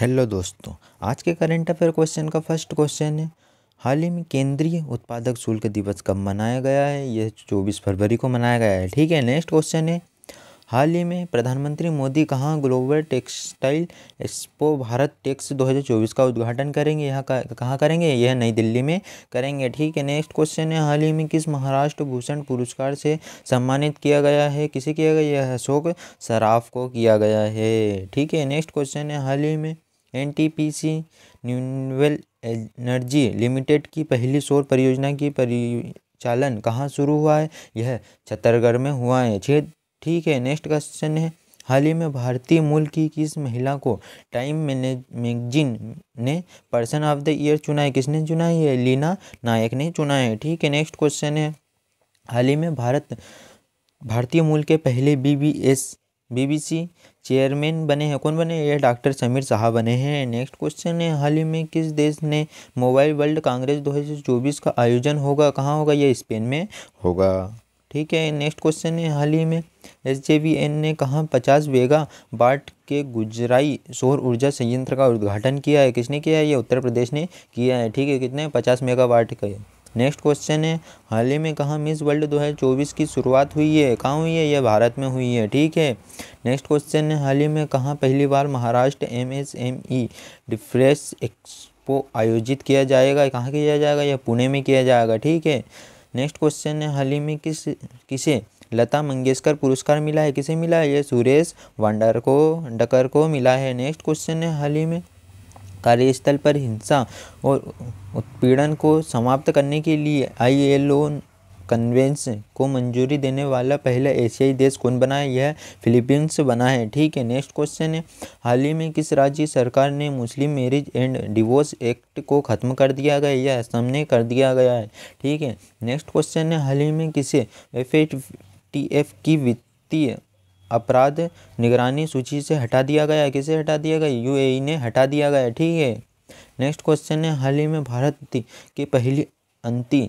hello दोस्तों आज के करंट अफेयर क्वेश्चन का फर्स्ट क्वेश्चन है हाल ही में केंद्रीय उत्पादक शुल्क दिवस कब मनाया गया है यह चौबीस फरवरी को मनाया गया है ठीक है नेक्स्ट क्वेश्चन है हाल ही में प्रधानमंत्री मोदी कहाँ global textile expo Bharat Tex 2024 का उद्घाटन करेंगे यहाँ कहाँ करेंगे यह नई दिल्ली में करेंगे ठीक है नेक्स्ट क्वेश्चन है हाल ही में किस महाराष्ट्र भूषण पुरस्कार से सम्मानित किया गया है किसे किया गया है अशोक सराफ को किया गया है ठीक है नेक्स्ट क्वेश्चन है हाल ही में एनटीपीसी न्यूनवेल एनर्जी लिमिटेड की पहली सौर परियोजना की परिचालन कहाँ शुरू हुआ है यह छत्तरगढ़ में हुआ है छः ठीक है नेक्स्ट क्वेश्चन है हाल ही में भारतीय मूल की किस महिला को टाइम मैनेज मैगजीन ने पर्सन ऑफ द ईयर चुना है किसने चुना है लीना नायक ने चुना है ठीक है नेक्स्ट क्वेश्चन है हाल ही में भारत भारतीय मूल के पहले बीबीएस बीबीसी चेयरमैन बने हैं कौन बने ये डॉक्टर समीर साहब बने हैं नेक्स्ट क्वेश्चन है हाल ही में किस देश ने मोबाइल वर्ल्ड कांग्रेस 2024 का आयोजन होगा कहाँ होगा ये स्पेन में होगा ठीक है नेक्स्ट क्वेश्चन है हाल ही में एस जे वी एन ने कहाँ पचास वेगा बाट के गुजराई सौर ऊर्जा संयंत्र का उद्घाटन किया है किसने किया है ये उत्तर प्रदेश ने किया है ठीक है कितने पचास मेगा का नेक्स्ट क्वेश्चन है हाल ही में कहाँ मिस वर्ल्ड 2024 की शुरुआत हुई है कहाँ हुई है यह भारत में हुई है ठीक है नेक्स्ट क्वेश्चन है हाल ही में कहाँ पहली बार Maharashtra M S M E defence expo आयोजित किया जाएगा कहाँ किया जाएगा यह पुणे में किया जाएगा ठीक है नेक्स्ट क्वेश्चन है हाल ही में किस किसे लता मंगेशकर पुरस्कार मिला है किसे मिला है यह सुरेश वांडर को डकर को मिला है नेक्स्ट क्वेश्चन है हाल ही में कार्यस्थल पर हिंसा और उत्पीड़न को समाप्त करने के लिए ओ कन्वेंशन को मंजूरी देने वाला पहला एशियाई देश कौन बना है यह फिलीपींस बना है ठीक है नेक्स्ट क्वेश्चन है हाल ही में किस राज्य सरकार ने Muslim marriage and divorce act को ख़त्म कर दिया गया या असम ने कर दिया गया है ठीक है नेक्स्ट क्वेश्चन है हाल ही में किसे एफ टी एफ की वित्तीय अपराध निगरानी सूची से हटा दिया गया किसे हटा दिया गया यू e ने हटा दिया गया ठीक है नेक्स्ट क्वेश्चन है हाल ही में भारत की पहली अंति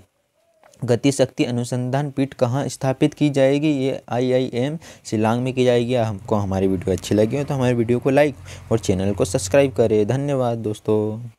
गतिशक्ति अनुसंधान पीठ कहाँ स्थापित की जाएगी ये आई आई एम शिलांग में की जाएगी हमको हमारी वीडियो अच्छी लगी हो तो हमारे वीडियो को लाइक और चैनल को सब्सक्राइब करें धन्यवाद दोस्तों